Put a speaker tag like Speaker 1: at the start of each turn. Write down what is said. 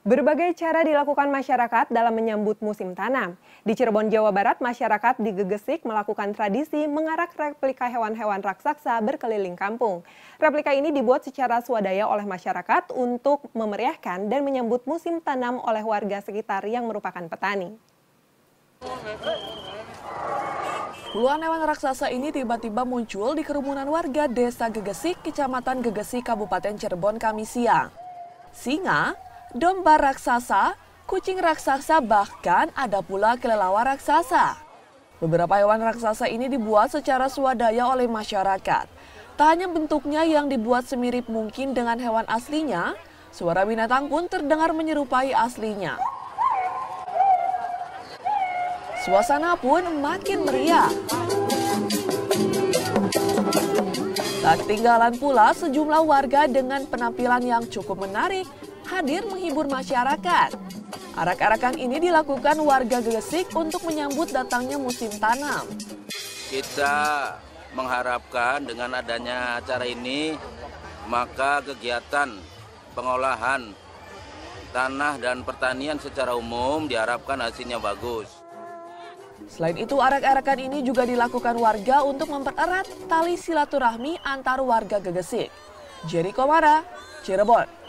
Speaker 1: Berbagai cara dilakukan masyarakat dalam menyambut musim tanam. Di Cirebon, Jawa Barat, masyarakat di Gegesik melakukan tradisi mengarak replika hewan-hewan raksasa berkeliling kampung. Replika ini dibuat secara swadaya oleh masyarakat untuk memeriahkan dan menyambut musim tanam oleh warga sekitar yang merupakan petani. Puluhan hewan raksasa ini tiba-tiba muncul di kerumunan warga
Speaker 2: Desa Gegesik, Kecamatan Gegesik, Kabupaten Cirebon, Kami siang. Singa, domba raksasa, kucing raksasa, bahkan ada pula kelelawar raksasa. Beberapa hewan raksasa ini dibuat secara swadaya oleh masyarakat. Tak hanya bentuknya yang dibuat semirip mungkin dengan hewan aslinya, suara binatang pun terdengar menyerupai aslinya. Suasana pun makin meriah. Tak ketinggalan pula sejumlah warga dengan penampilan yang cukup menarik hadir menghibur masyarakat. Arak-arakan ini dilakukan warga Gresik untuk menyambut datangnya musim tanam.
Speaker 3: Kita mengharapkan dengan adanya acara ini maka kegiatan pengolahan tanah dan pertanian secara umum diharapkan hasilnya bagus.
Speaker 2: Selain itu, arak-arakan ini juga dilakukan warga untuk mempererat tali silaturahmi antar warga Gegesik. Jerry Komara, Cirebon.